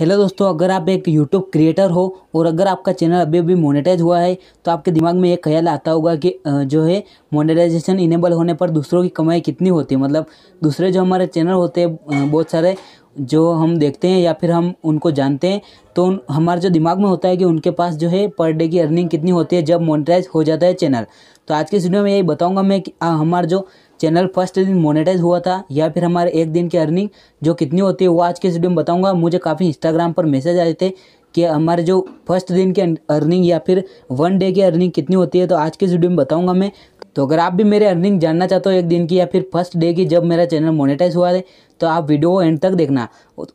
Hello दोस्तों अगर आप एक यूट्यूब क्रिएटर हो और अगर आपका चैनल अभी अभी मोनेटाइज हुआ है तो आपके दिमाग में एक ख्याल आता होगा कि जो है मोनेटाइजेशन इनेबल होने पर दूसरों की कमाई कितनी होती है मतलब दूसरे जो हमारे चैनल होते हैं बहुत सारे जो हम देखते हैं या फिर हम उनको जानते हैं तो हमारे जो दिमाग में होता है कि उनके पास जो है पर डे की अर्निंग कितनी होती है जब मोनिटाइज़ हो जाता है चैनल तो आज के वीडियो में यही बताऊँगा मैं कि हमारा जो चैनल फर्स्ट दिन मोनेटाइज हुआ था या फिर हमारे एक दिन की अर्निंग जो कितनी होती है वो आज के वीडियो में बताऊंगा मुझे काफ़ी इंस्टाग्राम पर मैसेज आए थे कि हमारे जो फर्स्ट दिन की अर्निंग या फिर वन डे की अर्निंग कितनी होती है तो आज के वीडियो में बताऊंगा मैं तो अगर आप भी मेरे अर्निंग जानना चाहते हो एक दिन की या फिर फर्स्ट डे की जब मेरा चैनल मोनेटाइज हुआ है तो आप वीडियो एंड तक देखना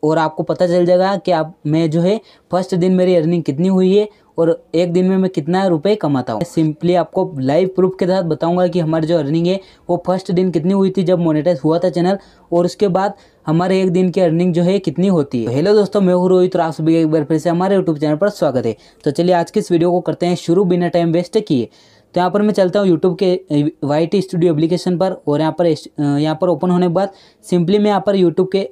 और आपको पता चल जाएगा कि आप मैं जो है फर्स्ट दिन मेरी अर्निंग कितनी हुई है और एक दिन में मैं कितना रुपए कमाता हूँ सिंपली आपको लाइव प्रूफ के साथ बताऊँगा कि हमारी जो अर्निंग है वो फर्स्ट दिन कितनी हुई थी जब मोनेटाइज हुआ था चैनल और उसके बाद हमारे एक दिन की अर्निंग जो है कितनी होती है हेलो दोस्तों मैं हूँ रोहित और आप सभी एक बार फिर से हमारे यूट्यूब चैनल पर स्वागत है तो चलिए आज की इस वीडियो को करते हैं शुरू बिना टाइम वेस्ट किए तो यहाँ पर मैं चलता हूँ यूट्यूब के वाई टी स्टूडियो एप्लीकेशन पर और यहाँ पर यहाँ पर ओपन होने के बाद सिंपली मैं यहाँ पर यूट्यूब के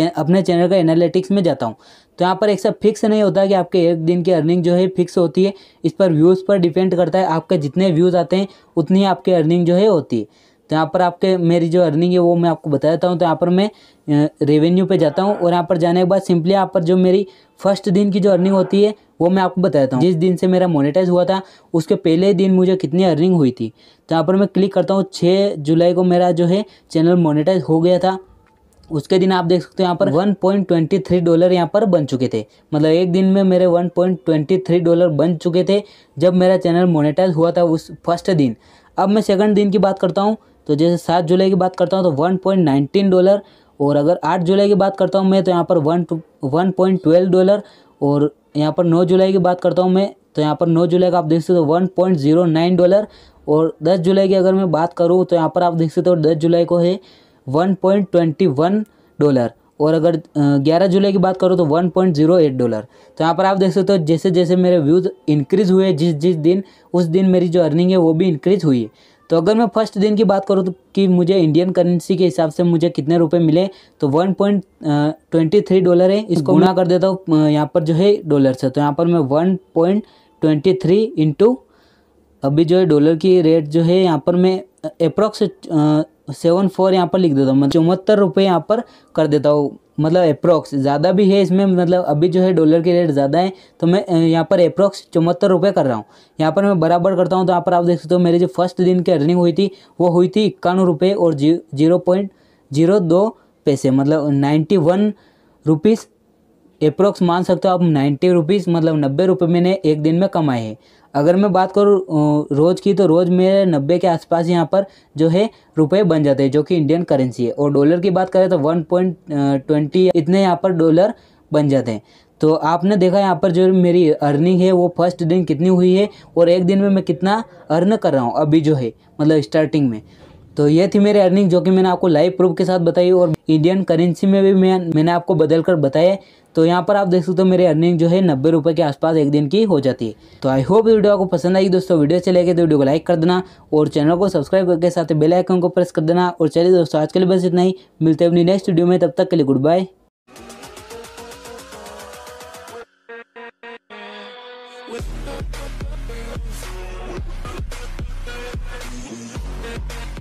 अपने चैनल का एनालिटिक्स में जाता हूँ तो यहाँ पर एक सब फिक्स नहीं होता कि आपके एक दिन की अर्निंग जो है फिक्स होती है इस पर व्यूज़ पर डिपेंड करता है आपके जितने व्यूज़ आते हैं उतनी आपकी अर्निंग जो है होती है तो यहाँ पर आपके मेरी जो अर्निंग है वो मैं आपको बता देता हूँ तो यहाँ पर मैं रेवेन्यू पे जाता हूँ और यहाँ पर जाने के बाद सिंपली यहाँ पर जो मेरी फर्स्ट दिन की जो अर्निंग होती है वो मैं आपको बता देता हूँ जिस दिन से मेरा मोनेटाइज हुआ था उसके पहले दिन मुझे कितनी अर्निंग हुई थी तो यहाँ पर मैं क्लिक करता हूँ छः जुलाई को मेरा जो है चैनल मोनिटाइज हो गया था उसके दिन आप देख सकते हो यहाँ पर 1.23 डॉलर यहाँ पर बन चुके थे मतलब एक दिन में मेरे 1.23 डॉलर बन चुके थे जब मेरा चैनल मोनेटाइज हुआ था उस फर्स्ट दिन अब मैं सेकंड दिन की बात करता हूँ तो जैसे सात जुलाई की बात करता हूँ तो 1.19 डॉलर और अगर आठ जुलाई की बात करता हूँ मैं तो यहाँ पर one one point twelve dollar और यहाँ पर नौ जुलाई की बात करता हूँ मैं तो यहाँ पर नौ जुलाई का आप देख सकते हो one point zero nine dollar और दस जुलाई की अगर मैं बात करूँ तो यहाँ पर आप देख सकते हो दस जुलाई को है 1.21 डॉलर और अगर 11 जुलाई की बात करो तो 1.08 डॉलर तो यहाँ पर आप देख सकते हो जैसे जैसे मेरे व्यूज़ इंक्रीज़ हुए जिस जिस दिन उस दिन मेरी जो अर्निंग है वो भी इंक्रीज़ हुई तो अगर मैं फर्स्ट दिन की बात करूँ तो कि मुझे इंडियन करेंसी के हिसाब से मुझे कितने रुपए मिले तो 1.23 डॉलर है इसको गुणा कर देता हूँ यहाँ पर जो है डॉलर से तो यहाँ पर मैं 1.23 पॉइंट अभी जो है डॉलर की रेट जो है यहाँ पर मैं अप्रोक्स सेवन फोर यहाँ पर लिख देता हूँ मतलब चौहत्तर रुपये यहाँ पर कर देता हूँ मतलब अप्रोक्स ज़्यादा भी है इसमें मतलब अभी जो है डॉलर के रेट ज़्यादा है तो मैं यहाँ पर अप्रोक्स चौहत्तर रुपये कर रहा हूँ यहाँ पर मैं बराबर करता हूँ तो यहाँ पर आप देख सकते हो मेरे जो फर्स्ट दिन की अर्निंग हुई थी वो हुई थी इक्यानवे रुपये और जी जीरो पॉइंट जीरो दो पैसे मतलब नाइन्टी वन रुपीज़ अप्रोक्स मान सकते हो आप नाइन्टी रुपीज़ मतलब नब्बे रुपये मैंने एक दिन में कमाए हैं अगर मैं बात करूँ रोज़ की तो रोज़ मेरे नब्बे के आसपास यहाँ पर जो है रुपए बन जाते हैं जो कि इंडियन करेंसी है और डॉलर की बात करें तो वन पॉइंट ट्वेंटी इतने यहाँ पर डॉलर बन जाते हैं तो आपने देखा यहाँ पर जो मेरी अर्निंग है वो फर्स्ट दिन कितनी हुई है और एक दिन में मैं कितना अर्न कर रहा हूँ अभी जो है मतलब स्टार्टिंग में तो ये थी मेरी अर्निंग जो कि मैंने आपको लाइव प्रूफ के साथ बताई और इंडियन करेंसी में भी मैं मैंने आपको बदल कर बताया तो यहाँ पर आप देख सकते हो मेरी अर्निंग जो है नब्बे रुपये के आसपास एक दिन की हो जाती है तो आई होप वीडियो आपको पसंद आई दोस्तों वीडियो अच्छी लगे तो वीडियो को लाइक कर देना और चैनल को सब्सक्राइब करके साथ बेल आइकन को प्रेस कर देना और चलिए दोस्तों आज के लिए बस इतना ही मिलते हैं अपनी नेक्स्ट वीडियो में तब तक के लिए good bye We'll be right back.